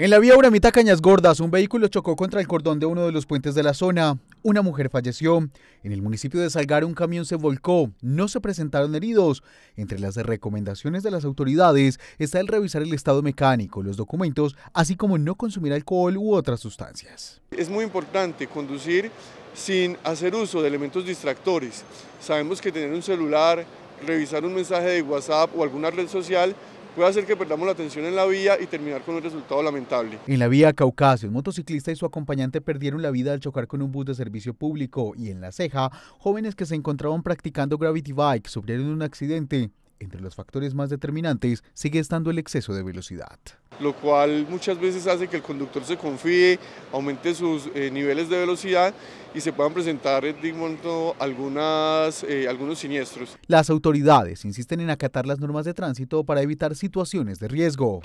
En la vía Uramita Cañas Gordas, un vehículo chocó contra el cordón de uno de los puentes de la zona. Una mujer falleció. En el municipio de Salgar un camión se volcó. No se presentaron heridos. Entre las recomendaciones de las autoridades está el revisar el estado mecánico, los documentos, así como no consumir alcohol u otras sustancias. Es muy importante conducir sin hacer uso de elementos distractores. Sabemos que tener un celular, revisar un mensaje de WhatsApp o alguna red social puede hacer que perdamos la atención en la vía y terminar con un resultado lamentable. En la vía Caucasio, un motociclista y su acompañante perdieron la vida al chocar con un bus de servicio público y en La Ceja, jóvenes que se encontraban practicando Gravity Bike sufrieron un accidente. Entre los factores más determinantes sigue estando el exceso de velocidad. Lo cual muchas veces hace que el conductor se confíe, aumente sus eh, niveles de velocidad y se puedan presentar eh, algunas, eh, algunos siniestros. Las autoridades insisten en acatar las normas de tránsito para evitar situaciones de riesgo.